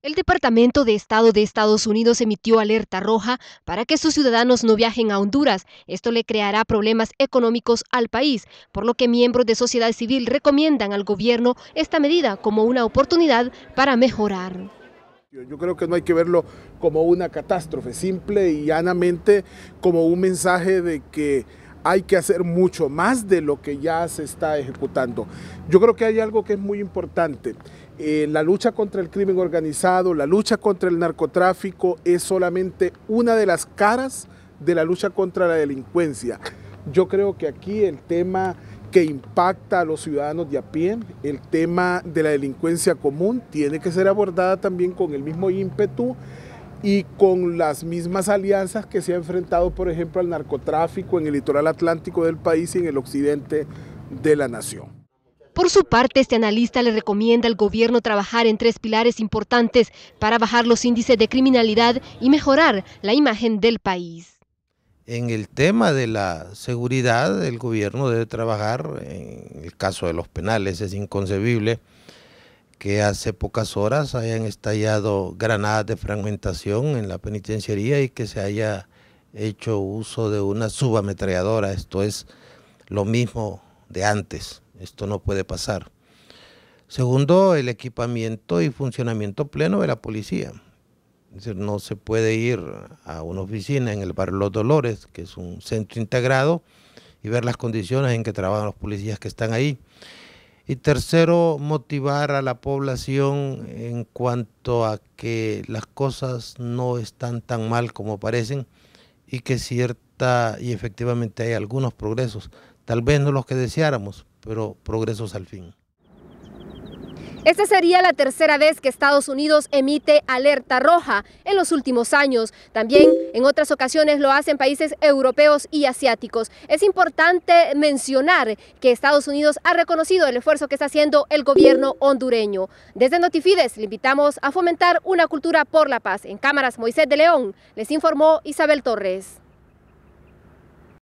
El Departamento de Estado de Estados Unidos emitió alerta roja para que sus ciudadanos no viajen a Honduras. Esto le creará problemas económicos al país, por lo que miembros de sociedad civil recomiendan al gobierno esta medida como una oportunidad para mejorar. Yo creo que no hay que verlo como una catástrofe, simple y llanamente como un mensaje de que hay que hacer mucho más de lo que ya se está ejecutando. Yo creo que hay algo que es muy importante. Eh, la lucha contra el crimen organizado, la lucha contra el narcotráfico es solamente una de las caras de la lucha contra la delincuencia. Yo creo que aquí el tema que impacta a los ciudadanos de a pie, el tema de la delincuencia común, tiene que ser abordada también con el mismo ímpetu y con las mismas alianzas que se ha enfrentado, por ejemplo, al narcotráfico en el litoral atlántico del país y en el occidente de la nación. Por su parte, este analista le recomienda al gobierno trabajar en tres pilares importantes para bajar los índices de criminalidad y mejorar la imagen del país. En el tema de la seguridad, el gobierno debe trabajar, en el caso de los penales es inconcebible, que hace pocas horas hayan estallado granadas de fragmentación en la penitenciaría y que se haya hecho uso de una subametralladora. Esto es lo mismo de antes. Esto no puede pasar. Segundo, el equipamiento y funcionamiento pleno de la policía. no se puede ir a una oficina en el barrio Los Dolores, que es un centro integrado, y ver las condiciones en que trabajan los policías que están ahí. Y tercero, motivar a la población en cuanto a que las cosas no están tan mal como parecen y que cierta y efectivamente hay algunos progresos, tal vez no los que deseáramos, pero progresos al fin. Esta sería la tercera vez que Estados Unidos emite alerta roja en los últimos años. También en otras ocasiones lo hacen países europeos y asiáticos. Es importante mencionar que Estados Unidos ha reconocido el esfuerzo que está haciendo el gobierno hondureño. Desde Notifides le invitamos a fomentar una cultura por la paz. En cámaras Moisés de León les informó Isabel Torres.